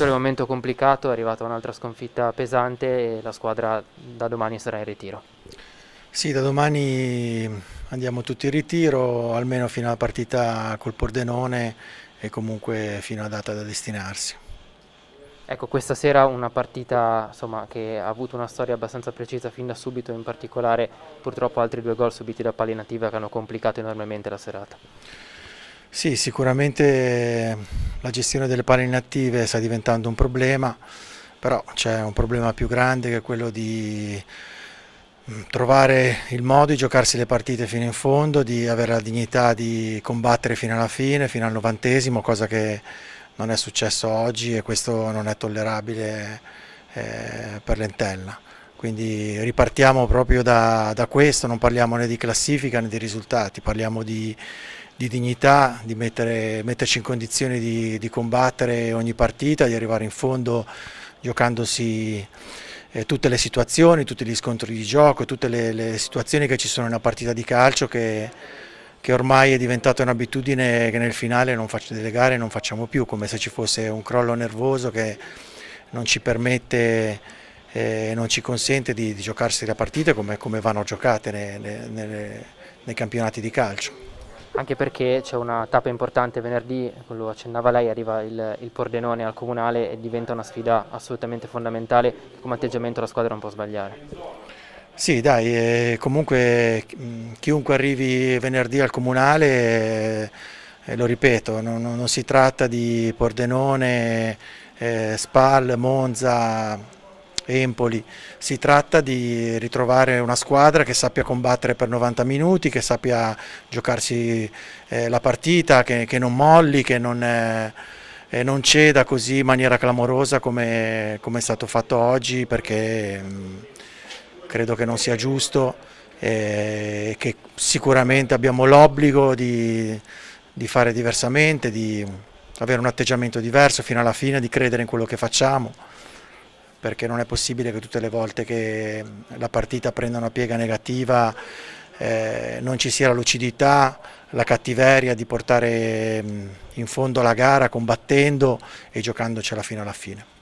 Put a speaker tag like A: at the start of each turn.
A: questo il momento complicato, è arrivata un'altra sconfitta pesante e la squadra da domani sarà in ritiro. Sì, da domani
B: andiamo tutti in ritiro, almeno fino alla partita col Pordenone e comunque fino a data da destinarsi.
A: Ecco, questa sera una partita insomma, che ha avuto una storia abbastanza precisa fin da subito, in particolare purtroppo altri due gol subiti da Palinativa che hanno complicato enormemente la serata.
B: Sì, sicuramente la gestione delle palle inattive sta diventando un problema, però c'è un problema più grande che è quello di mm, trovare il modo di giocarsi le partite fino in fondo, di avere la dignità di combattere fino alla fine, fino al novantesimo, cosa che non è successo oggi e questo non è tollerabile eh, per l'entella. Quindi ripartiamo proprio da, da questo, non parliamo né di classifica né di risultati, parliamo di di dignità, di mettere, metterci in condizione di, di, combattere ogni partita, di arrivare in fondo giocandosi eh, tutte le situazioni, tutti gli scontri di gioco, tutte le, le situazioni che ci sono in una partita di calcio che, che ormai è diventata un'abitudine che nel finale delle gare non facciamo più, come se ci fosse un crollo nervoso che non ci permette eh, non ci consente di, di giocarsi la partita come, come vanno giocate nei, nei, nei campionati di calcio
A: anche perché c'è una tappa importante venerdì, lo accennava lei, arriva il, il, Pordenone al Comunale e diventa una sfida assolutamente fondamentale, come atteggiamento la squadra non può sbagliare.
B: Sì, dai, eh, comunque chiunque arrivi venerdì al Comunale, eh, lo ripeto, non, non, si tratta di Pordenone, eh, Spal, Monza, Empoli, si tratta di ritrovare una squadra che sappia combattere per 90 minuti, che sappia giocarsi eh, la partita, che, che, non molli, che non... Eh, non ceda così in maniera clamorosa come, come è stato fatto oggi perché mh, mm, credo che non sia giusto e che sicuramente abbiamo l'obbligo di, di, fare diversamente, di avere un atteggiamento diverso fino alla fine, di credere in quello che facciamo perché non è possibile che tutte le volte che mm, la partita prenda una piega negativa eh, non ci sia la lucidità, la cattiveria di portare mm, in fondo la gara combattendo e giocandocela fino alla fine.